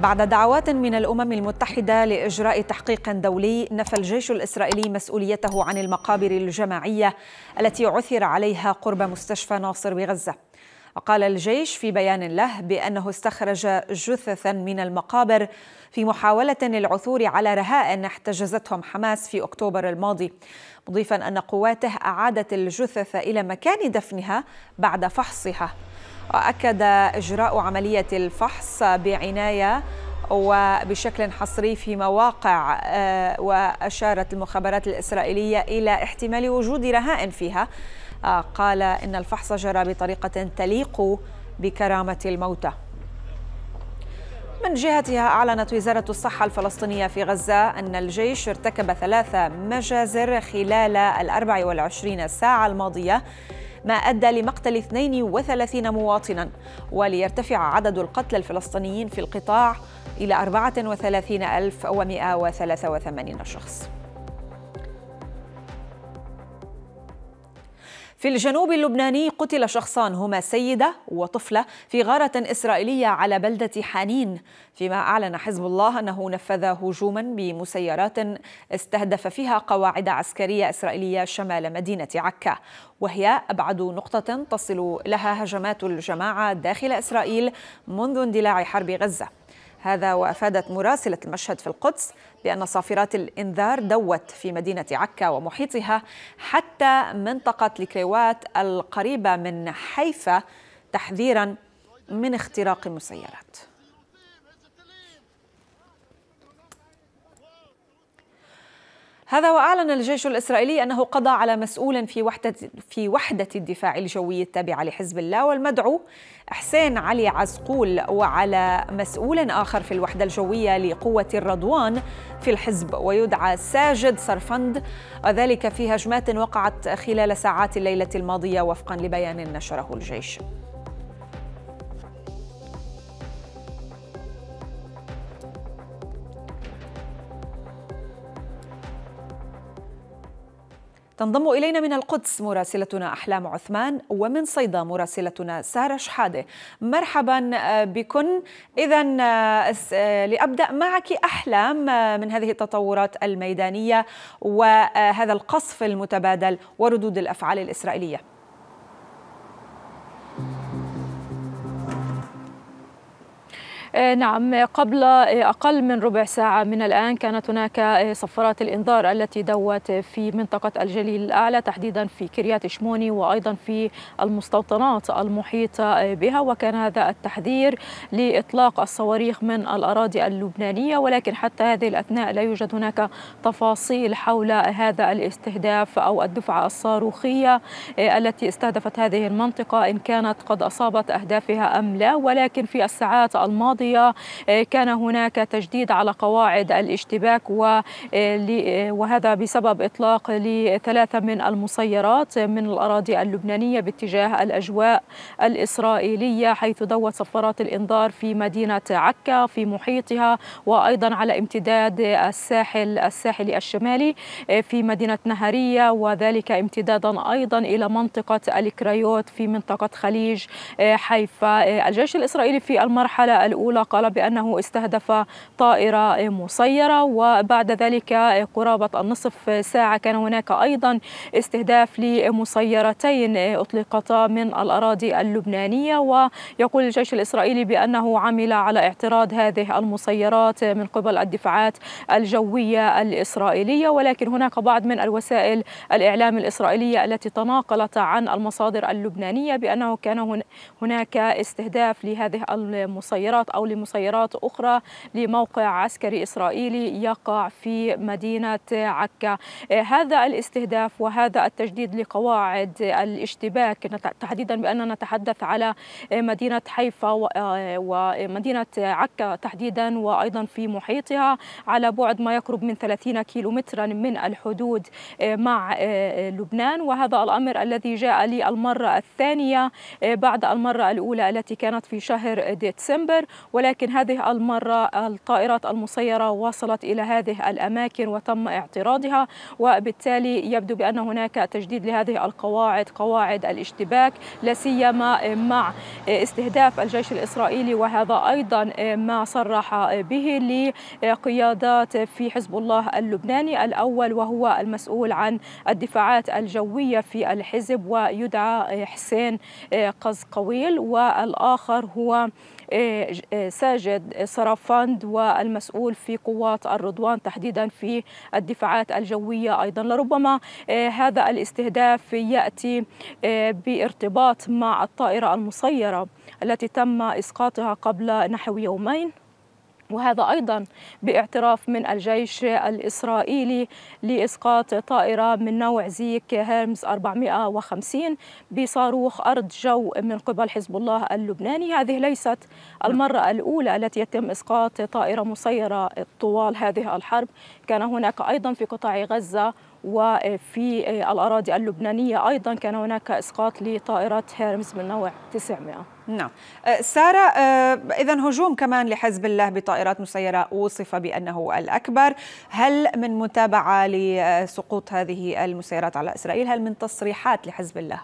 بعد دعوات من الامم المتحده لاجراء تحقيق دولي نفى الجيش الاسرائيلي مسؤوليته عن المقابر الجماعيه التي عثر عليها قرب مستشفى ناصر بغزه وقال الجيش في بيان له بانه استخرج جثثا من المقابر في محاوله للعثور على رهائن احتجزتهم حماس في اكتوبر الماضي مضيفا ان قواته اعادت الجثث الى مكان دفنها بعد فحصها وأكد إجراء عملية الفحص بعناية وبشكل حصري في مواقع آه، وأشارت المخابرات الإسرائيلية إلى احتمال وجود رهائن فيها آه، قال إن الفحص جرى بطريقة تليق بكرامة الموتى من جهتها أعلنت وزارة الصحة الفلسطينية في غزة أن الجيش ارتكب ثلاثة مجازر خلال الأربع والعشرين ساعة الماضية ما أدى لمقتل 32 مواطنا وليرتفع عدد القتلى الفلسطينيين في القطاع إلى 34183 شخص في الجنوب اللبناني قتل شخصان هما سيدة وطفلة في غارة إسرائيلية على بلدة حنين فيما أعلن حزب الله أنه نفذ هجوما بمسيرات استهدف فيها قواعد عسكرية إسرائيلية شمال مدينة عكا وهي أبعد نقطة تصل لها هجمات الجماعة داخل إسرائيل منذ اندلاع حرب غزة هذا وافادت مراسله المشهد في القدس بان صافرات الانذار دوت في مدينه عكا ومحيطها حتى منطقه الكريوات القريبه من حيفا تحذيرا من اختراق المسيرات هذا وأعلن الجيش الإسرائيلي أنه قضى على مسؤول في وحدة في وحدة الدفاع الجوي التابعة لحزب الله والمدعو حسين علي عزقول وعلى مسؤول آخر في الوحدة الجوية لقوة الرضوان في الحزب ويدعى ساجد صرفند وذلك في هجمات وقعت خلال ساعات الليلة الماضية وفقا لبيان نشره الجيش. تنضم إلينا من القدس مراسلتنا أحلام عثمان ومن صيدا مراسلتنا سارة شحادة مرحبا آه، بكن إذا آه، آه، لأبدأ معك أحلام من هذه التطورات الميدانية وهذا القصف المتبادل وردود الأفعال الإسرائيلية آه، نعم قبل آه، أقل من ربع ساعة من الآن كانت هناك آه، صفارات الإنذار التي دوت في منطقة الجليل الأعلى تحديدا في كريات شموني وأيضا في المستوطنات المحيطة بها وكان هذا التحذير لإطلاق الصواريخ من الأراضي اللبنانية ولكن حتى هذه الأثناء لا يوجد هناك تفاصيل حول هذا الاستهداف أو الدفعة الصاروخية التي استهدفت هذه المنطقة إن كانت قد أصابت أهدافها أم لا ولكن في الساعات الماضية الماضية آه، كان هناك تجديد على قواعد الاشتباك آه، آه، وهذا بسبب إطلاق لثلاثة من المسيرات من الأراضي اللبنانية باتجاه الأجواء الإسرائيلية حيث دوت صفارات الإنذار في مدينة عكا في محيطها وأيضا على امتداد الساحل الساحلي الشمالي في مدينة نهرية وذلك امتدادا أيضا إلى منطقة الكريوت في منطقة خليج حيفا الجيش الإسرائيلي في المرحلة الأولى الأولى قال بأنه استهدف طائرة مسيرة وبعد ذلك قرابة النصف ساعة كان هناك أيضا استهداف لمسيرتين أطلقتا من الأراضي اللبنانية ويقول الجيش الإسرائيلي بأنه عمل على اعتراض هذه المسيرات من قبل الدفاعات الجوية الإسرائيلية ولكن هناك بعض من الوسائل الإعلام الإسرائيلية التي تناقلت عن المصادر اللبنانية بأنه كان هناك استهداف لهذه المسيرات أو لمسيرات أخرى لموقع عسكري إسرائيلي يقع في مدينة عكا هذا الاستهداف وهذا التجديد لقواعد الاشتباك تحديدا بأننا نتحدث على مدينة حيفا آه، ومدينة عكا تحديدا وأيضا في محيطها على بعد ما يقرب من 30 كيلومترا من الحدود آه، مع آه، لبنان وهذا الأمر الذي جاء للمرة الثانية بعد المرة الأولى التي كانت في شهر ديسمبر ولكن هذه المرة الطائرات المسيرة وصلت إلى هذه الأماكن وتم اعتراضها وبالتالي يبدو بأن هناك تجديد لهذه القواعد قواعد الاشتباك لسيما مع استهداف الجيش الإسرائيلي وهذا أيضا ما صرح به لقيادات في حزب الله اللبناني الأول وهو المسؤول عن الدفاعات الجوية في الحزب ويدعى حسين قزقويل والآخر هو ساجد صرافند والمسؤول في قوات الرضوان تحديدا في الدفاعات الجوية أيضا لربما آه، هذا الاستهداف يأتي آه، بارتباط مع الطائرة المسيرة التي تم إسقاطها قبل نحو يومين وهذا أيضا باعتراف من الجيش الإسرائيلي لإسقاط طائرة من نوع زيك هيرمز 450 بصاروخ أرض جو من قبل حزب الله اللبناني هذه ليست المرة الأولى التي يتم إسقاط طائرة مسيرة طوال هذه الحرب كان هناك أيضا في قطاع غزة وفي الأراضي اللبنانية أيضا كان هناك إسقاط لطائرات هيرمز من نوع 900 نعم أه، سارة أه، إذا هجوم كمان لحزب الله بطائرات مسيرة وصف بأنه الأكبر هل من متابعة لسقوط هذه المسيرات على إسرائيل هل من تصريحات لحزب الله؟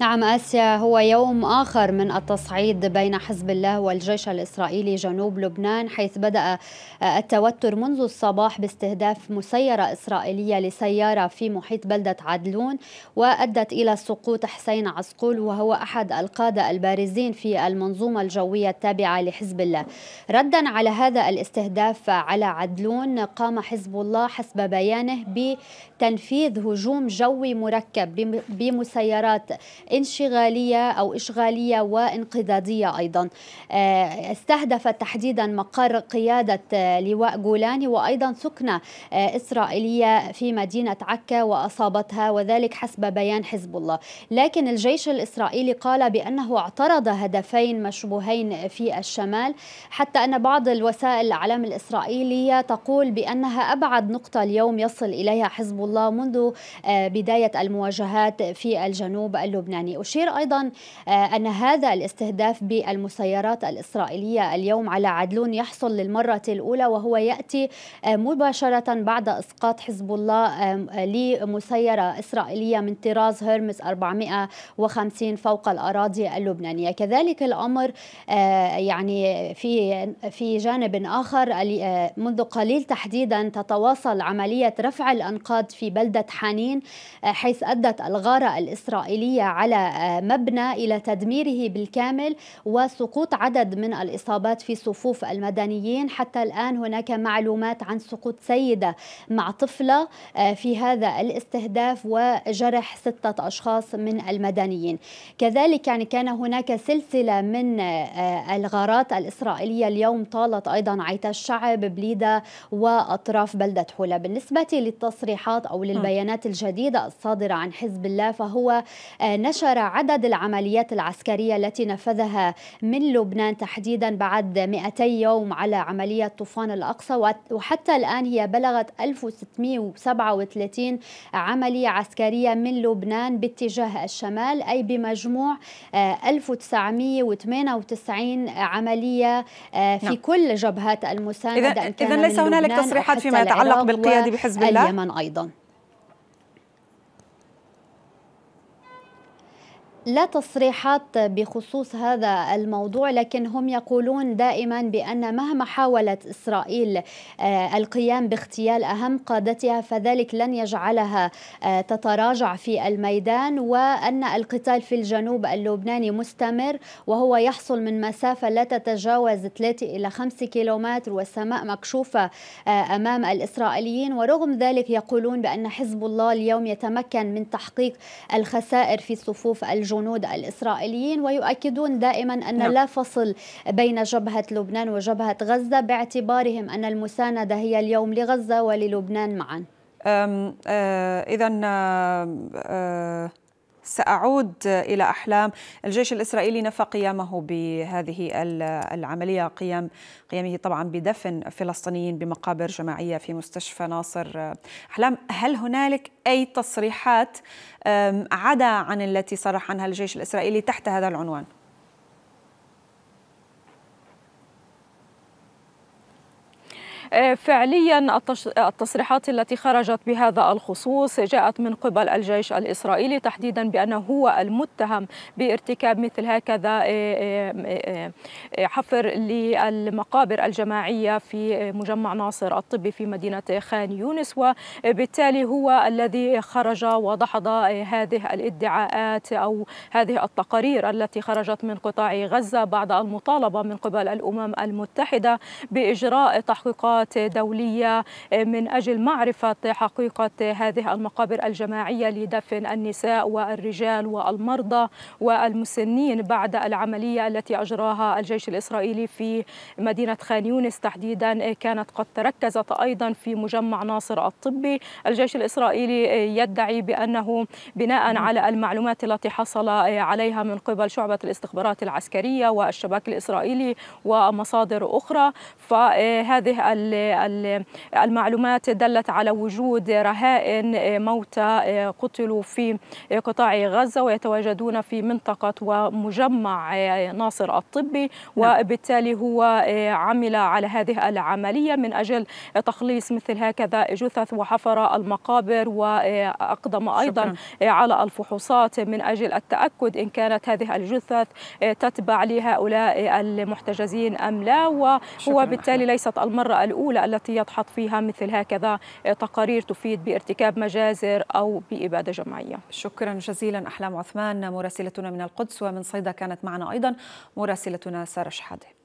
نعم آسيا هو يوم آخر من التصعيد بين حزب الله والجيش الإسرائيلي جنوب لبنان حيث بدأ آه، التوتر منذ الصباح باستهداف مسيرة إسرائيلية لسيارة في محيط بلدة عدلون وأدت إلى سقوط حسين عسقول وهو أحد القادة البارزين في المنظومة الجوية التابعة لحزب الله ردا على هذا الاستهداف على عدلون قام حزب الله حسب بيانه بتنفيذ هجوم جوي مركب بمسيرات انشغالية أو إشغالية وانقضاضية أيضا آه، استهدفت تحديدا مقر قيادة آه، لواء جولاني وأيضا سكنة آه، إسرائيلية في مدينة عكا وأصابتها وذلك حسب بيان حزب الله لكن الجيش الإسرائيلي قال بأنه اعترض هدفين مشبوهين في الشمال حتى أن بعض الوسائل الإعلام الإسرائيلية تقول بأنها أبعد نقطة اليوم يصل إليها حزب الله منذ بداية المواجهات في الجنوب اللبناني يعني أشير أيضا آه، أن هذا الاستهداف بالمسيرات الإسرائيلية اليوم على عدلون يحصل للمرة الأولى وهو يأتي آه، مباشرة بعد إسقاط حزب الله آه، لمسيرة إسرائيلية من طراز هرمز 450 فوق الأراضي اللبنانية كذلك الأمر يعني في في جانب آخر منذ قليل تحديدا تتواصل عملية رفع الأنقاض في بلدة حنين حيث أدت الغارة الإسرائيلية على على آه، مبنى إلى تدميره بالكامل وسقوط عدد من الإصابات في صفوف المدنيين حتى الآن هناك معلومات عن سقوط سيدة مع طفلة آه، في هذا الاستهداف وجرح ستة أشخاص من المدنيين كذلك يعني كان هناك سلسلة من آه، الغارات الإسرائيلية اليوم طالت أيضا عيت الشعب بليدة وأطراف بلدة حولة بالنسبة للتصريحات أو للبيانات الجديدة الصادرة عن حزب الله فهو نشر نشر عدد العمليات العسكرية التي نفذها من لبنان تحديدا بعد 200 يوم على عملية طوفان الأقصى وحتى الآن هي بلغت 1637 عملية عسكرية من لبنان باتجاه الشمال أي بمجموع 1998 آه، عملية آه، في نعم. كل جبهات المساندة إذا ليس هنالك تصريحات فيما يتعلق بالقيادة بحزب الله اليمن أيضا لا تصريحات بخصوص هذا الموضوع لكن هم يقولون دائما بأن مهما حاولت إسرائيل آه، القيام باغتيال أهم قادتها فذلك لن يجعلها آه، تتراجع في الميدان وأن القتال في الجنوب اللبناني مستمر وهو يحصل من مسافة لا تتجاوز 3 إلى 5 كيلومتر والسماء مكشوفة آه، أمام الإسرائيليين ورغم ذلك يقولون بأن حزب الله اليوم يتمكن من تحقيق الخسائر في صفوف الجنوب الجنود الإسرائيليين ويؤكدون دائما أن نعم. لا فصل بين جبهة لبنان وجبهة غزة باعتبارهم أن المساندة هي اليوم لغزة وللبنان معا آه، إذا آه، آه، سأعود إلى أحلام الجيش الإسرائيلي نفى قيامه بهذه العملية قيام قيامه طبعا بدفن فلسطينيين بمقابر جماعية في مستشفى ناصر أحلام هل هنالك أي تصريحات عدا عن التي صرح عنها الجيش الإسرائيلي تحت هذا العنوان؟ فعليا التصريحات التي خرجت بهذا الخصوص جاءت من قبل الجيش الإسرائيلي تحديدا بأنه هو المتهم بارتكاب مثل هكذا آه، آه، آه، حفر للمقابر الجماعية في مجمع ناصر الطبي في مدينة خان يونس وبالتالي هو الذي خرج ودحض هذه الادعاءات أو هذه التقارير التي خرجت من قطاع غزة بعد المطالبة من قبل الأمم المتحدة بإجراء تحقيقات جمعيات دولية آه، من أجل معرفة حقيقة هذه المقابر الجماعية لدفن النساء والرجال والمرضى والمسنين بعد العملية التي أجراها الجيش الإسرائيلي في مدينة خان يونس تحديدا آه، كانت قد تركزت أيضا في مجمع ناصر الطبي الجيش الإسرائيلي آه، يدعي بأنه بناء نعم. على المعلومات التي حصل عليها من قبل شعبة الاستخبارات العسكرية والشباك الإسرائيلي ومصادر أخرى فهذه المعلومات دلت على وجود رهائن آه، موتى آه، قتلوا في قطاع غزة ويتواجدون في منطقة ومجمع آه، ناصر الطبي نعم. وبالتالي هو عمل على هذه العملية من أجل تخليص مثل هكذا جثث وحفر المقابر وأقدم أيضا شكرا. على الفحوصات من أجل التأكد إن كانت هذه الجثث تتبع لهؤلاء المحتجزين أم لا وهو بالتالي ليست المرة الأولى الدولة التي يضحط فيها مثل هكذا تقارير تفيد بارتكاب مجازر أو بإبادة جماعية شكرا جزيلا أحلام عثمان مراسلتنا من القدس ومن صيدا كانت معنا أيضا مراسلتنا سارة شحاده